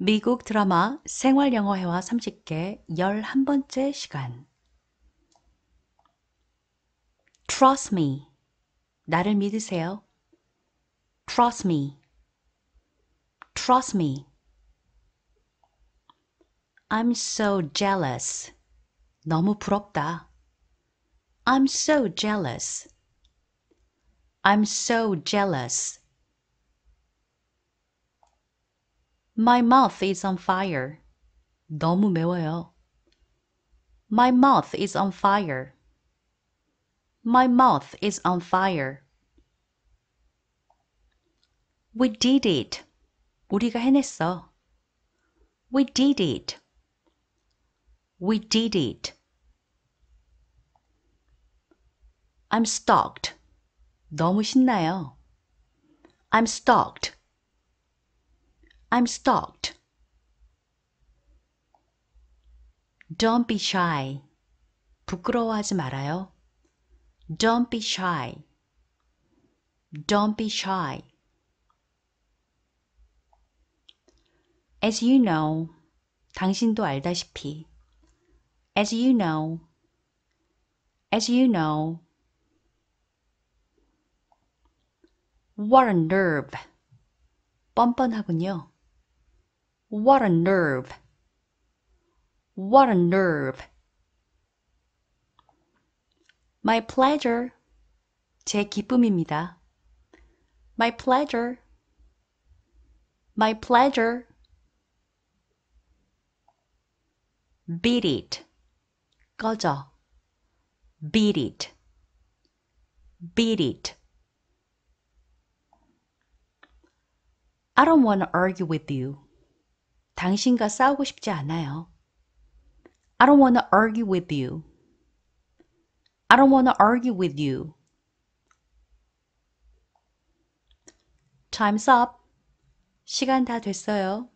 미국 드라마 생활영어회화 30개 11번째 시간 Trust me. 나를 믿으세요. Trust me. Trust me. I'm so jealous. 너무 부럽다. I'm so jealous. I'm so jealous. My mouth is on fire. 너무 매워요. My mouth is on fire. My mouth is on fire. We did it. 우리가 해냈어. We did it. We did it. I'm stoked. 너무 신나요. I'm stoked. I'm stalked. Don't be shy. 부끄러워하지 말아요. Don't be shy. Don't be shy. As you know, 당신도 알다시피. As you know, as you know. What a nerve. 뻔뻔하군요. What a nerve! What a nerve! My pleasure. 제 기쁨입니다. My pleasure. My pleasure. Beat it. 꺼져. Beat it. Beat it. I don't want to argue with you. 당신과 싸우고 싶지 않아요. I don't want to argue with you. I don't want to argue with you. Time's up. 시간 다 됐어요.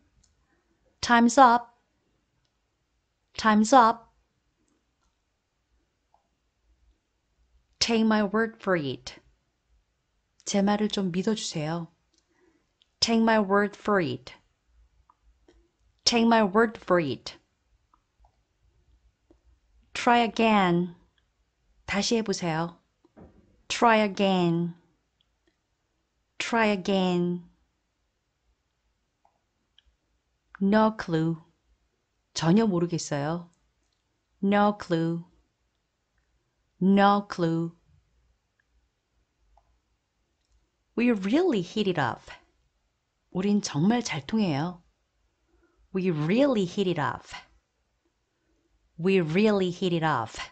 Time's up. Time's up. Take my word for it. 제 말을 좀 믿어주세요. Take my word for it take my word for it. Try again. 다시 해보세요. Try again. Try again. No clue. 전혀 모르겠어요. No clue. No clue. We really hit it off. 우린 정말 잘 통해요. We really hit it off. We really hit it off.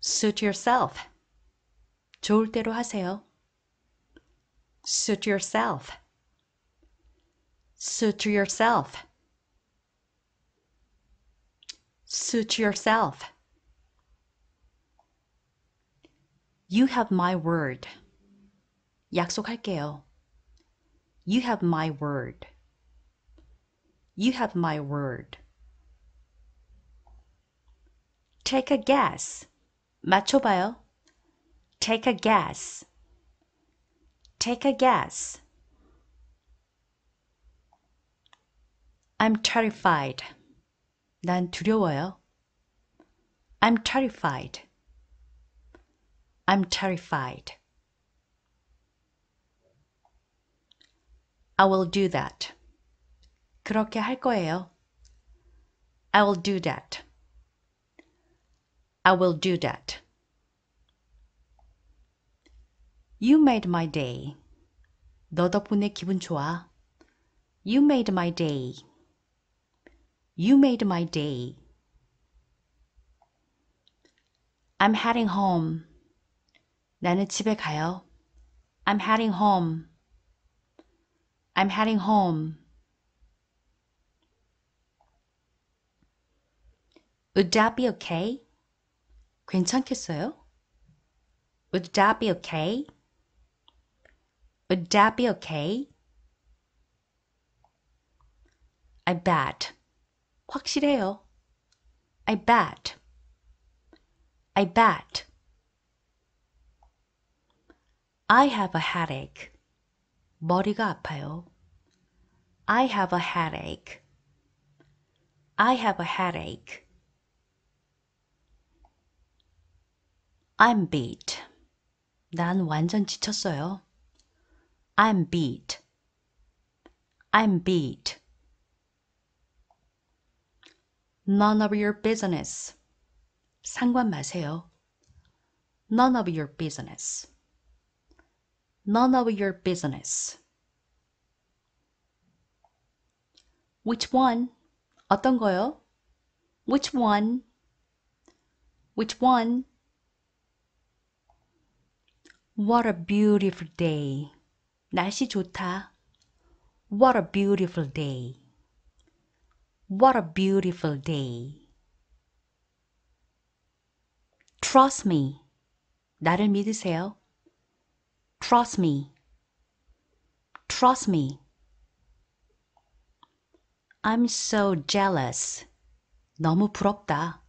Suit yourself. 좋을 대로 하세요. Suit yourself. Suit yourself. Suit yourself. You have my word. 약속할게요. You have my word. You have my word. Take a guess. 맞춰봐요. Take a guess. Take a guess. I'm terrified. 난 두려워요. I'm terrified. I'm terrified. I will do that. 그렇게 할 거예요. I will do that. I will do that. You made my day. 너 덕분에 기분 좋아. You made my day. You made my day. I'm heading home. 나는 집에 가요. I'm heading home. I'm heading home. Would that be okay? 괜찮겠어요? Would that be okay? Would that be okay? I bet. 확실해요. I bet. I bet. I have a headache. 머리가 아파요. I have a headache. I have a headache. I'm beat. 난 완전 지쳤어요. I'm beat. I'm beat. None of your business. 상관 마세요. None of your business none of your business. Which one? 어떤 거요? Which one? Which one? What a beautiful day. 날씨 좋다. What a beautiful day. What a beautiful day. Trust me. 나를 믿으세요. Trust me. Trust me. I'm so jealous. 너무 부럽다.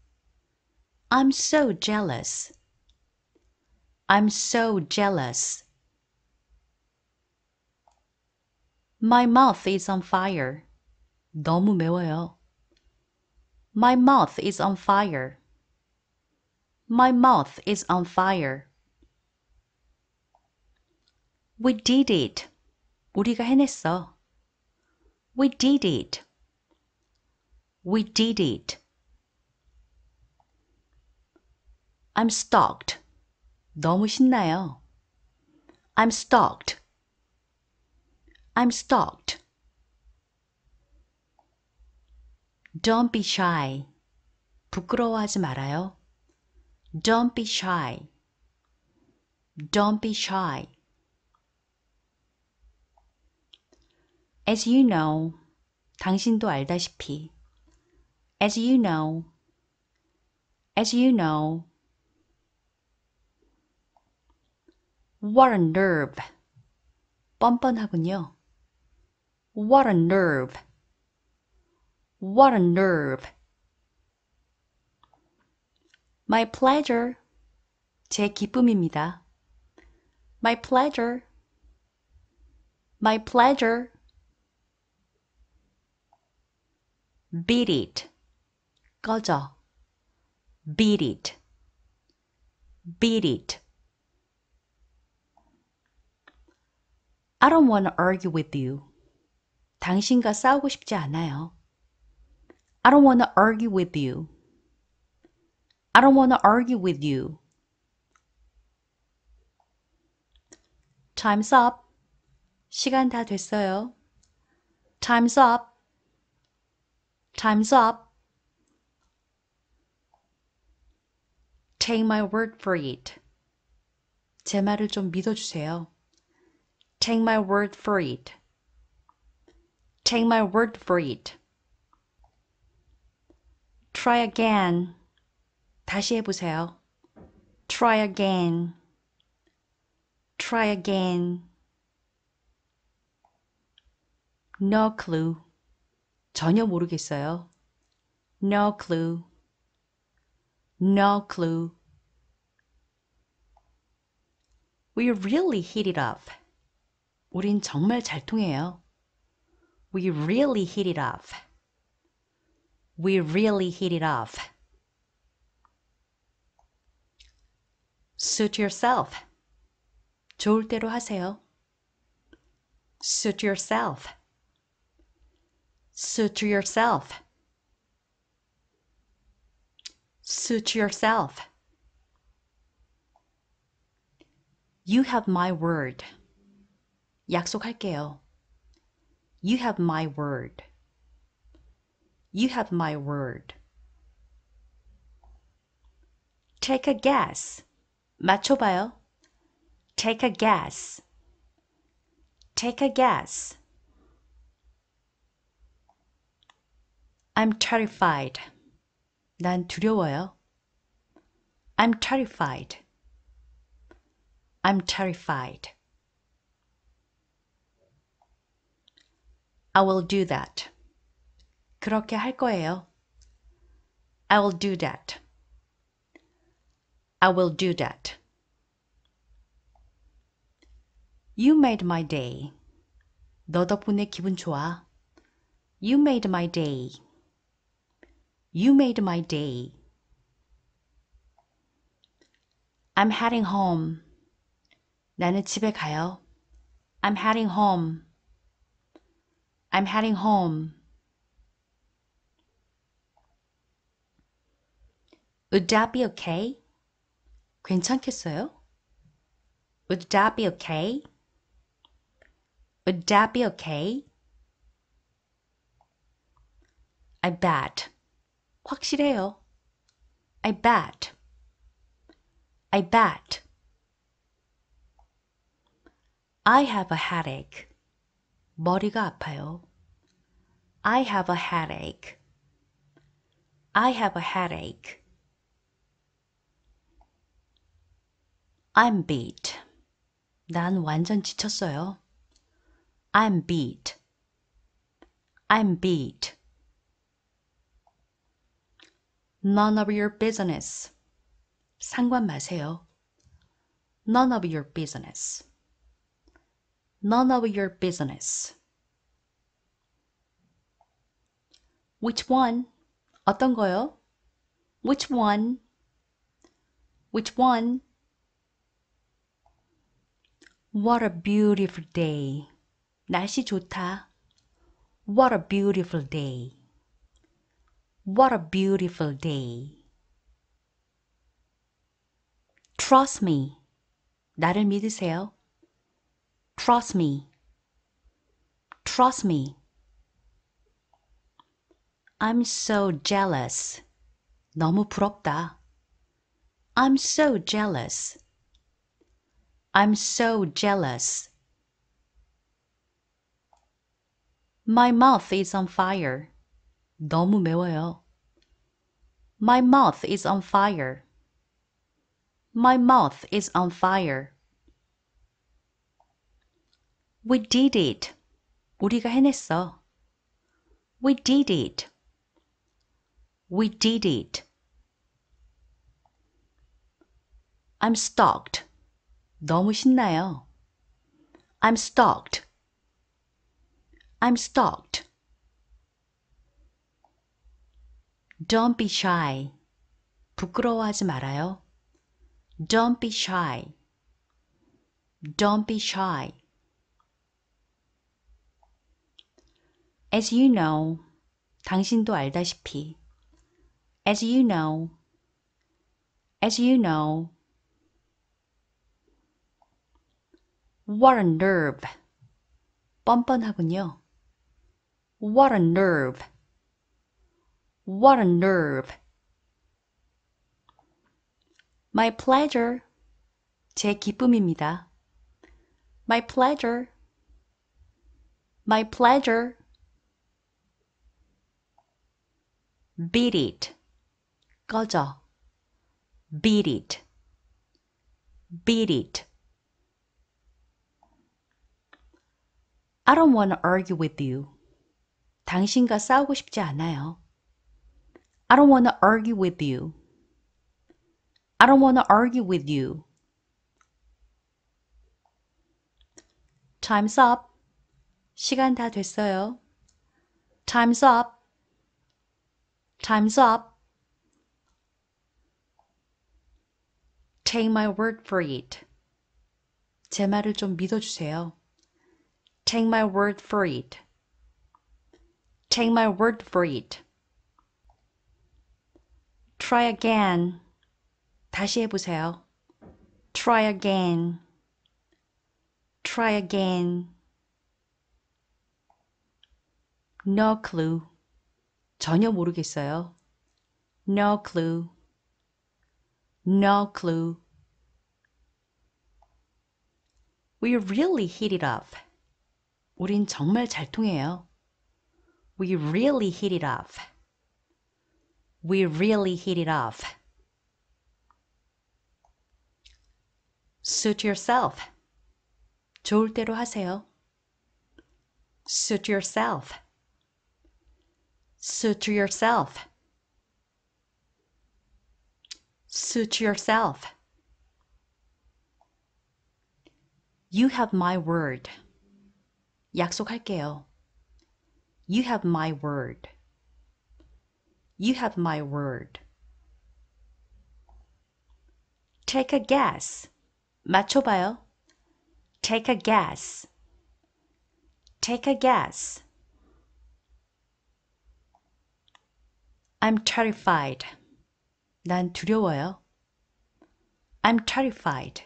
I'm so jealous. I'm so jealous. My mouth is on fire. 너무 매워요. My mouth is on fire. My mouth is on fire. We did it. 우리가 해냈어. We did it. We did it. I'm stoked. 너무 신나요. I'm stoked. I'm stoked. Don't be shy. 부끄러워하지 말아요. Don't be shy. Don't be shy. As you know, 당신도 알다시피 As you know, as you know What a nerve! 뻔뻔하군요. What a nerve! What a nerve! My pleasure. 제 기쁨입니다. My pleasure. My pleasure. beat it, 꺼져, beat it, beat it. I don't want to argue with you. 당신과 싸우고 싶지 않아요. I don't want to argue with you. I don't want to argue with you. Time's up. 시간 다 됐어요. Time's up. Time's up. Take my word for it. 제 말을 좀 믿어주세요. Take my word for it. Take my word for it. Try again. 다시 해보세요. Try again. Try again. No clue. 전혀 모르겠어요. No clue. No clue. We really hit it off. 우린 정말 잘 통해요. We really hit it off. We really hit it off. Suit yourself. 좋을 대로 하세요. Suit yourself. Suit yourself. Suit yourself. You have my word. 약속할게요. You have my word. You have my word. Take a guess. 맞춰봐요. Take a guess. Take a guess. I'm terrified. 난 두려워요. I'm terrified. I'm terrified. I will do that. 그렇게 할 거예요. I will do that. I will do that. You made my day. 너 덕분에 기분 좋아. You made my day. You made my day. I'm heading home. 나는 집에 가요. I'm heading home. I'm heading home. Would that be okay? 괜찮겠어요? Would that be okay? Would that be okay? I bet. 확실해요. I bet. I bet. I have a headache. 머리가 아파요. I have a headache. I have a headache. I'm beat. 난 완전 지쳤어요. I'm beat. I'm beat. None of your business. 상관 마세요. None of your business. None of your business. Which one? 어떤 거요? Which one? Which one? What a beautiful day. 날씨 좋다. What a beautiful day. What a beautiful day! Trust me. 나를 믿으세요. Trust me. Trust me. I'm so jealous. 너무 부럽다. I'm so jealous. I'm so jealous. My mouth is on fire. 너무 매워요. My mouth is on fire. My mouth is on fire. We did it. 우리가 해냈어. We did it. We did it. I'm stoked. 너무 신나요. I'm stoked. I'm stoked. Don't be shy. 부끄러워하지 말아요. Don't be shy. Don't be shy. As you know, 당신도 알다시피. As you know, as you know. What a nerve. 뻔뻔하군요. What a nerve. What a nerve! My pleasure. 제 기쁨입니다. My pleasure. My pleasure. Beat it. 꺼져. Beat it. Beat it. I don't want to argue with you. 당신과 싸우고 싶지 않아요. I don't want to argue with you. I don't want to argue with you. Time's up. 시간 다 됐어요. Time's up. Time's up. Take my word for it. 제 말을 좀 믿어주세요. Take my word for it. Take my word for it try again. 다시 해보세요. try again. try again. no clue. 전혀 모르겠어요. no clue. no clue. We really hit it off. 우린 정말 잘 통해요. We really hit it off we really hit it off. Suit yourself. 좋을 대로 하세요. Suit yourself. Suit yourself. Suit yourself. You have my word. 약속할게요. You have my word. You have my word. Take a guess. 맞춰봐요. Take a guess. Take a guess. I'm terrified. 난 두려워요. I'm terrified.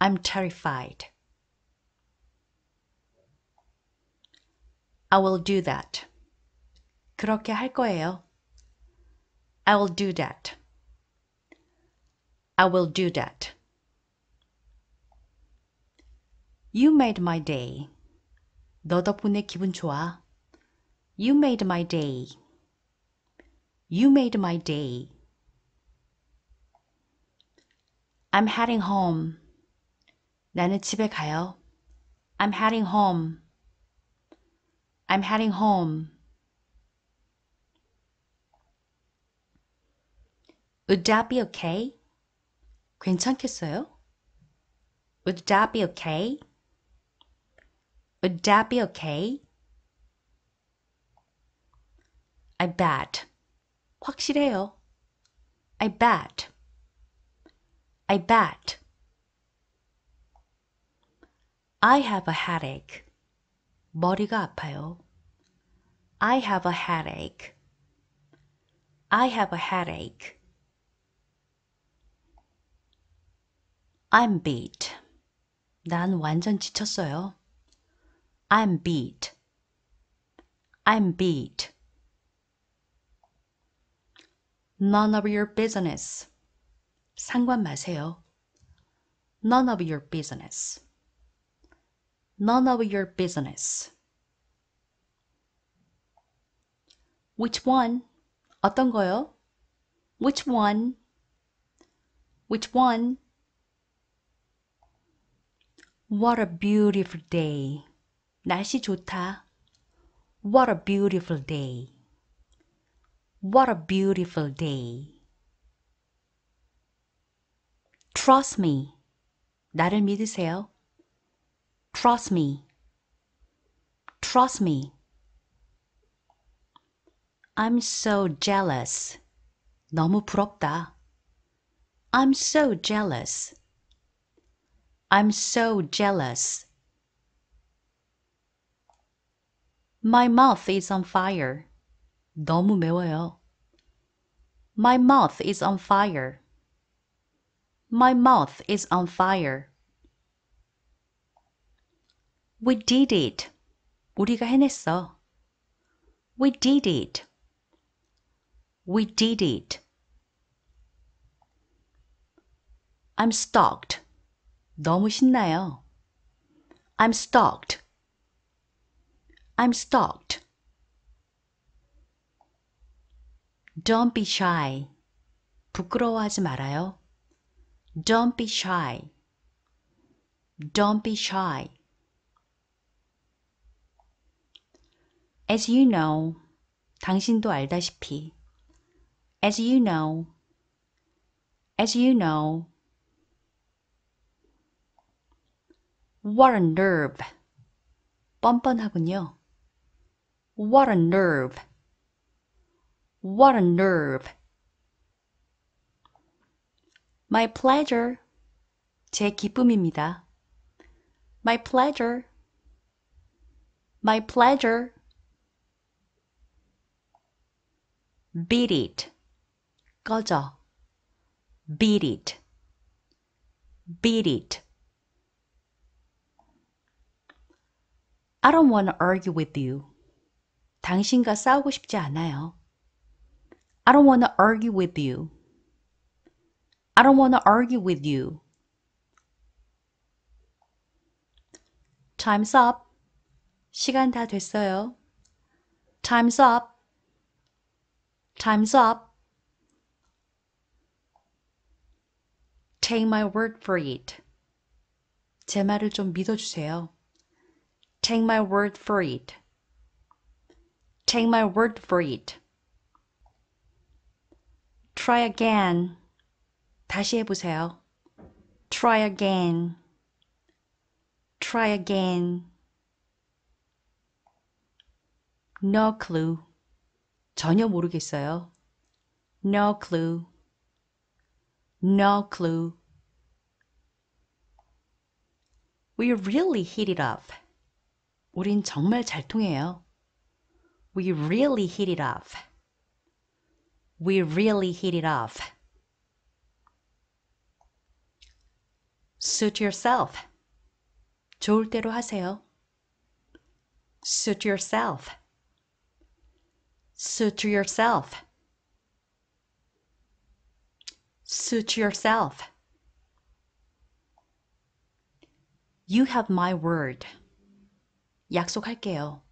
I'm terrified. I will do that. 그렇게 할 거예요. I will do that. I will do that. You made my day. 너 덕분에 기분 좋아. You made my day. You made my day. I'm heading home. 나는 집에 가요. I'm heading home. I'm heading home. Would that be okay? 괜찮겠어요? Would that be okay? Would that be okay? I bet. 확실해요. I bet. I bet. I have a headache. 머리가 아파요. I have a headache. I have a headache. I'm beat. 난 완전 지쳤어요. I'm beat. I'm beat. None of your business. 상관 마세요. None of your business. None of your business. Which one? 어떤 거요? Which one? Which one? What a beautiful day. 날씨 좋다. What a beautiful day. What a beautiful day. Trust me. 나를 믿으세요. Trust me. Trust me. I'm so jealous. 너무 부럽다. I'm so jealous. I'm so jealous. My mouth is on fire. 너무 매워요. My mouth is on fire. My mouth is on fire. We did it. 우리가 해냈어. We did it. We did it. I'm stalked. 너무 신나요. I'm s t o k e d I'm s t o k e d Don't be shy. 부끄러워하지 말아요. Don't be shy. Don't be shy. As you know, 당신도 알다시피. As you know, as you know. What a nerve. 뻔뻔하군요. What a nerve. What a nerve. My pleasure. 제 기쁨입니다. My pleasure. My pleasure. Beat it. 꺼져. Beat it. Beat it. I don't want to argue with you. 당신과 싸우고 싶지 않아요. I don't want to argue with you. I don't want to argue with you. Time's up. 시간 다 됐어요. Time's up. Time's up. Take my word for it. 제 말을 좀 믿어주세요. Take my word for it. Take my word for it. Try again. 다시 해보세요. Try again. Try again. No clue. 전혀 모르겠어요. No clue. No clue. We really heat it up. 우린 정말 잘 통해요. We really hit it off. We really hit it off. Suit yourself. 좋을 대로 하세요. Suit yourself. Suit yourself. Suit yourself. You have my word. 약속할게요.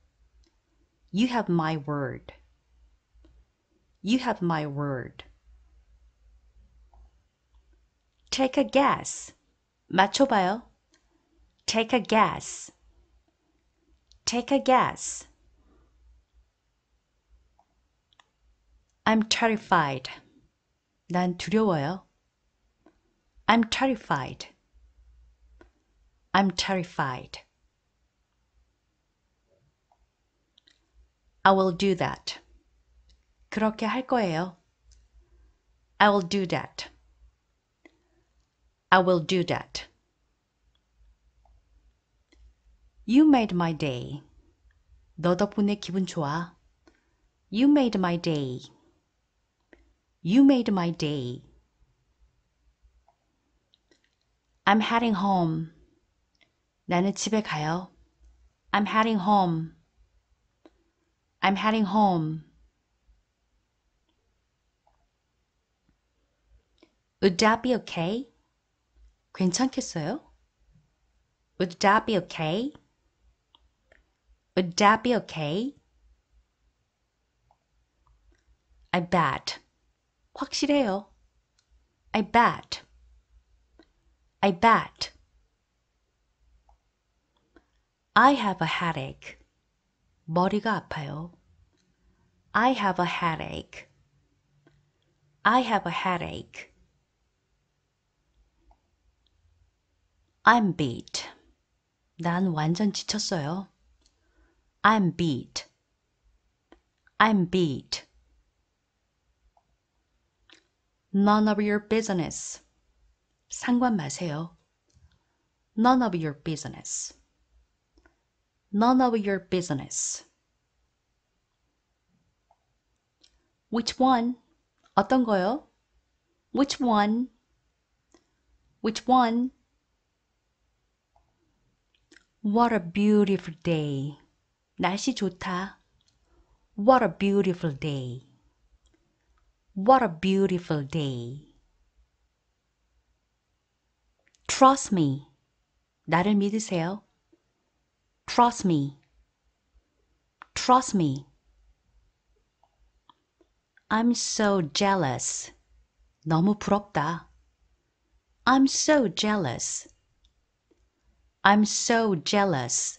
You have my word. You have my word. Take a guess. 맞춰봐요. Take a guess. Take a guess. I'm terrified. 난 두려워요. I'm terrified. I'm terrified. I will do that. 그렇게 할 거예요. I will do that. I will do that. You made my day. 너 덕분에 기분 좋아. You made my day. You made my day. I'm heading home. 나는 집에 가요. I'm heading home. I'm heading home. Would that be okay? 괜찮겠어요? Would that be okay? Would that be okay? I bet. 확실해요. I bet. I bet. I have a headache. 머리가 아파요. I have a headache. I have a headache. I'm beat. 난 완전 지쳤어요. I'm beat. I'm beat. None of your business. 상관 마세요. None of your business. None of your business. Which one? 어떤 거요? Which one? Which one? What a beautiful day. 날씨 좋다. What a beautiful day. What a beautiful day. Trust me. 나를 믿으세요. Trust me. Trust me. I'm so jealous. 너무 부럽다. I'm so jealous. I'm so jealous.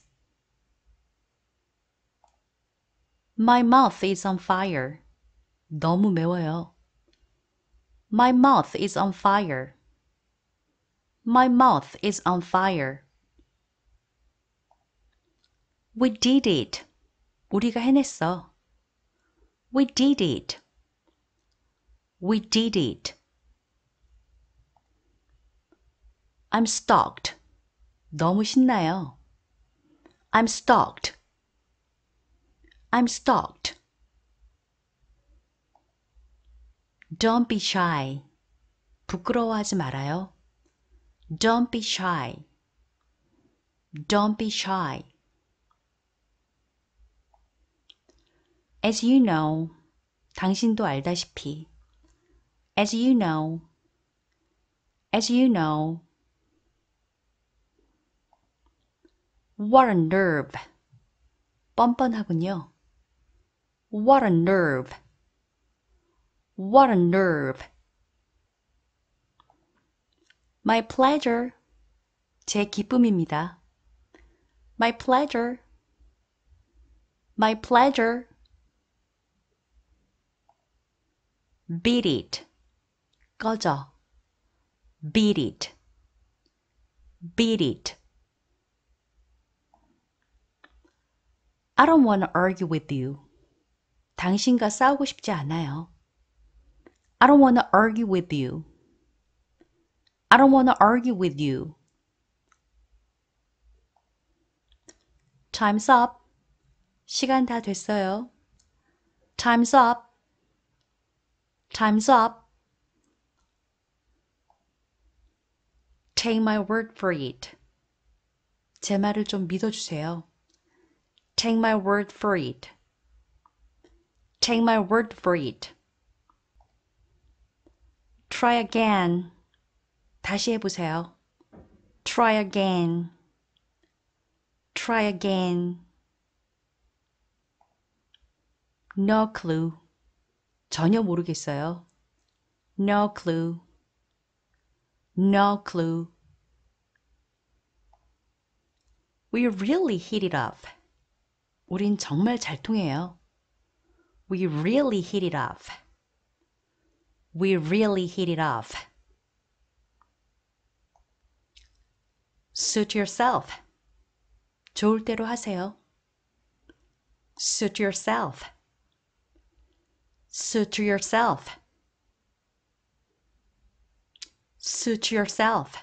My mouth is on fire. 너무 매워요. My mouth is on fire. My mouth is on fire. We did it. 우리가 해냈어. We did it. We did it. I'm stoked, 너무 신나요. I'm stoked. I'm stoked. Don't be shy. 부끄러워하지 말아요. Don't be shy. Don't be shy. As you know, 당신도 알다시피 As you know, as you know What a nerve! 뻔뻔하군요. What a nerve! What a nerve! My pleasure. 제 기쁨입니다. My pleasure. My pleasure. beat it, 꺼져, beat it, beat it. I don't want to argue with you. 당신과 싸우고 싶지 않아요. I don't want to argue with you. I don't want to argue with you. Time's up. 시간 다 됐어요. Time's up. Time's up. Take my word for it. 제 말을 좀 믿어주세요. Take my word for it. Take my word for it. Try again. 다시 해보세요. Try again. Try again. No clue. 전혀 모르겠어요. No clue. No clue. We really hit it off. 우린 정말 잘 통해요. We really hit it off. We really hit it off. Suit yourself. 좋을 대로 하세요. Suit yourself. Suit yourself. Suit yourself.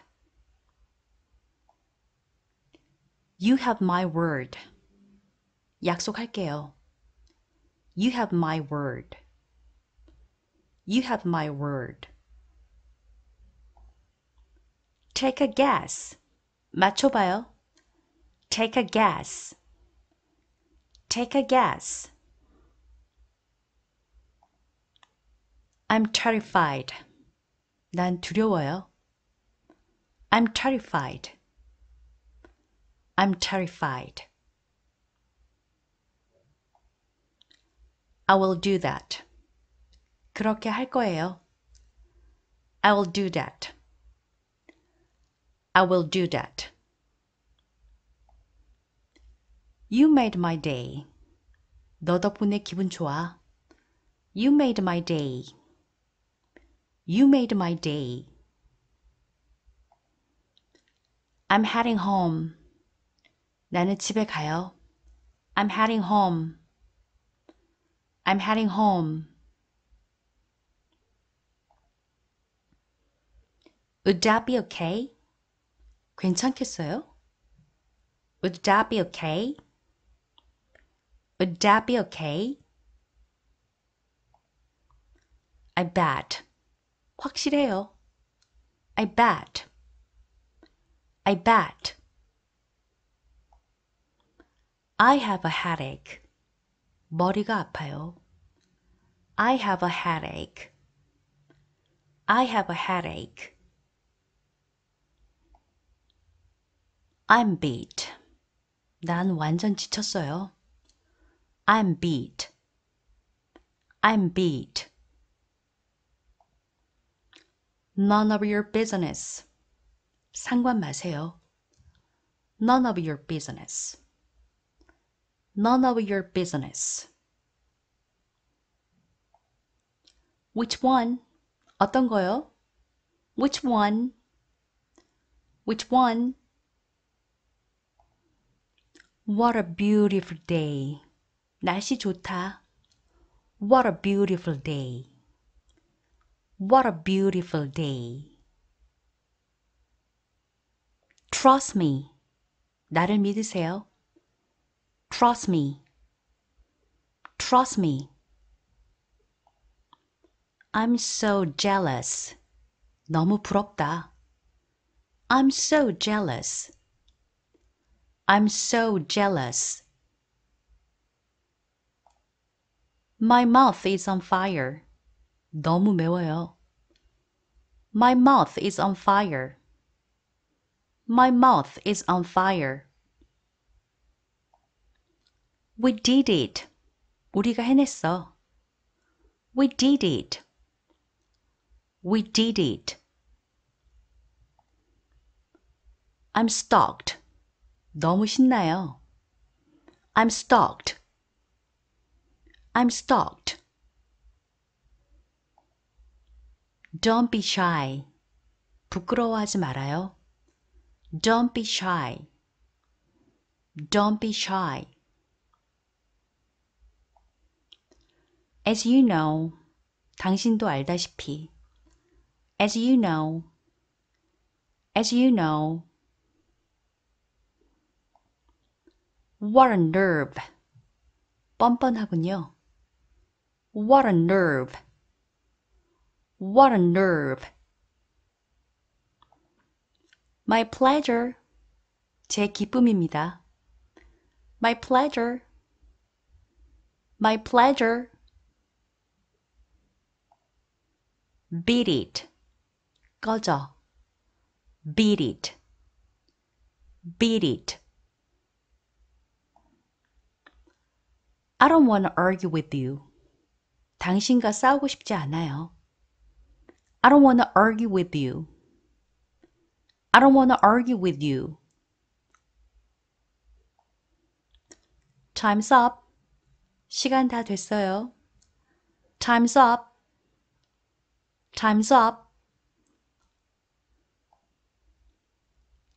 You have my word. 약속할게요. You have my word. You have my word. Take a guess. 맞춰봐요. Take a guess. Take a guess. I'm terrified. 난 두려워요. I'm terrified. I'm terrified. I will do that. 그렇게 할 거예요. I will do that. I will do that. You made my day. 너 덕분에 기분 좋아. You made my day. You made my day. I'm heading home. 나는 집에 가요. I'm heading home. I'm heading home. Would that be okay? 괜찮겠어요? Would that be okay? Would that be okay? I bet. 확실해요. I bet. I bet. I have a headache. 머리가 아파요. I have a headache. I have a headache. I'm beat. 난 완전 지쳤어요. I'm beat. I'm beat. None of your business. 상관 마세요. None of your business. None of your business. Which one? 어떤 거요? Which one? Which one? What a beautiful day. 날씨 좋다. What a beautiful day. What a beautiful day! Trust me. 나를 믿으세요. Trust me. Trust me. I'm so jealous. 너무 부럽다. I'm so jealous. I'm so jealous. My mouth is on fire. 너무 매워요. My mouth is on fire. My mouth is on fire. We did it. 우리가 해냈어. We did it. We did it. I'm stoked. 너무 신나요. I'm stoked. I'm stoked. Don't be shy. 부끄러워하지 말아요. Don't be shy. Don't be shy. As you know, 당신도 알다시피. As you know, as you know. What a nerve. 뻔뻔하군요. What a nerve. What a nerve! My pleasure. 제 기쁨입니다. My pleasure. My pleasure. Beat it. 꺼져. Beat it. Beat it. I don't want to argue with you. 당신과 싸우고 싶지 않아요. I don't want to argue with you. I don't want to argue with you. Time's up. 시간 다 됐어요. Time's up. Time's up.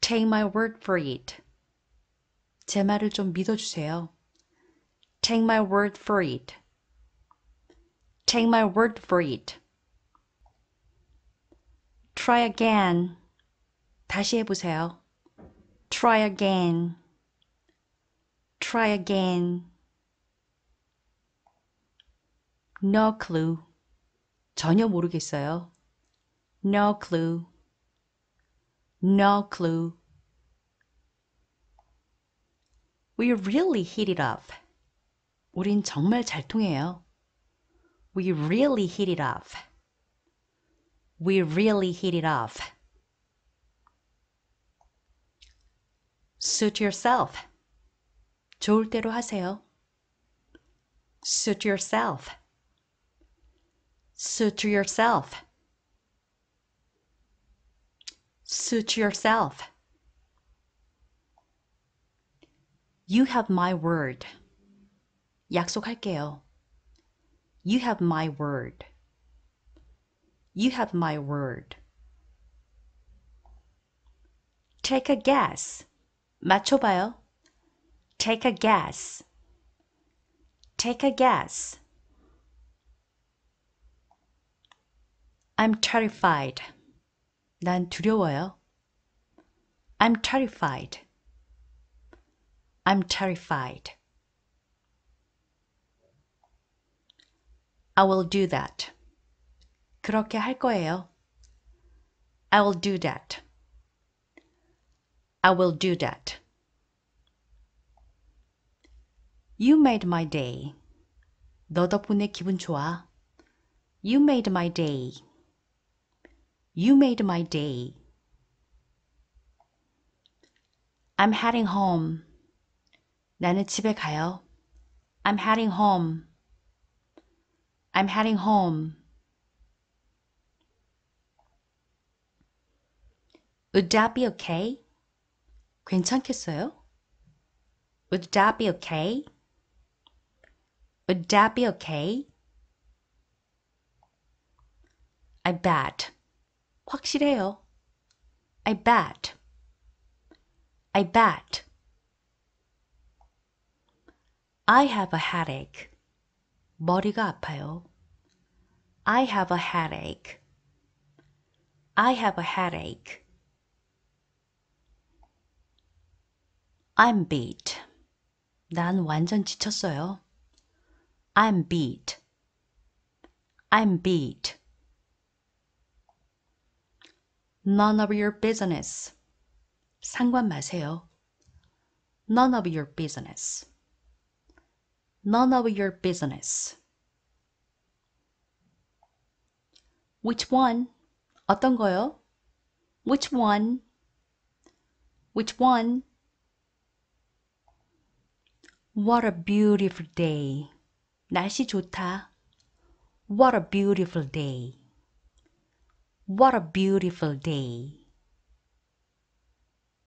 Take my word for it. 제 말을 좀 믿어주세요. Take my word for it. Take my word for it. Try again. 다시 해보세요. Try again. Try again. No clue. 전혀 모르겠어요. No clue. No clue. We really hit it up. 우린 정말 잘 통해요. We really hit it up we really hit it off. Suit yourself. 좋을 대로 하세요. Suit yourself. Suit yourself. Suit yourself. You have my word. 약속할게요. You have my word. You have my word. Take a guess. 맞춰봐요. Take a guess. Take a guess. I'm terrified. 난 두려워요. I'm terrified. I'm terrified. I will do that. 그렇게 할 거예요. I will do that. I will do that. You made my day. 너 덕분에 기분 좋아. You made my day. You made my day. I'm heading home. 나는 집에 가요. I'm heading home. I'm heading home. Would that be okay? 괜찮겠어요? Would that be okay? Would that be okay? I bet. 확실해요. I bet. I bet. I have a headache. 머리가 아파요. I have a headache. I have a headache. I'm beat. 난 완전 지쳤어요. I'm beat. I'm beat. None of your business. 상관 마세요. None of your business. None of your business. Which one? 어떤 거요? Which one? Which one? What a beautiful day. 날씨 좋다. What a beautiful day. What a beautiful day.